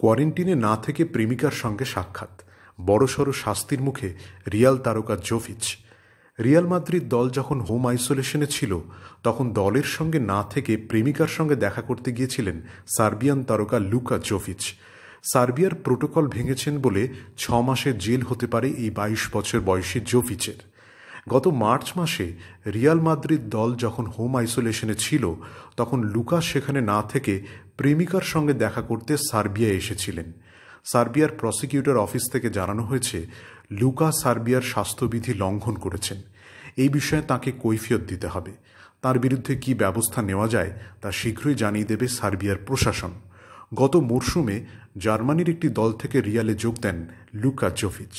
কোয়ারেন্টিনে না থেকে প্রেমিকার সঙ্গে সাক্ষাৎ বড়সড় শাস্তির মুখে রিয়াল তারকা জোভিচ রিয়াল মাদ্রিদ দল যখন হোম আইসোলেশনে ছিল তখন দলের সঙ্গে না থেকে প্রেমিকার সঙ্গে দেখা করতে গিয়েছিলেন সার্বিয়ান তারকা লুকা জোভিচ সার্বিয়ার প্রোটোকল ভেঙেছেন বলে ছ মাসে জেল হতে পারে এই বাইশ বছর বয়সী জোভিচের গত মার্চ মাসে রিয়াল মাদ্রিদ দল যখন হোম আইসোলেশনে ছিল তখন লুকা সেখানে না থেকে প্রেমিকার সঙ্গে দেখা করতে সার্বিয়া এসেছিলেন সার্বিয়ার প্রসিকিউটর অফিস থেকে জানানো হয়েছে লুকা সার্বিয়ার স্বাস্থ্যবিধি লঙ্ঘন করেছেন এই বিষয়ে তাকে কৈফিয়ত দিতে হবে তার বিরুদ্ধে কি ব্যবস্থা নেওয়া যায় তা শীঘ্রই জানিয়ে দেবে সার্বিয়ার প্রশাসন গত মরশুমে জার্মানির একটি দল থেকে রিয়ালে যোগ দেন লুকা জোফিচ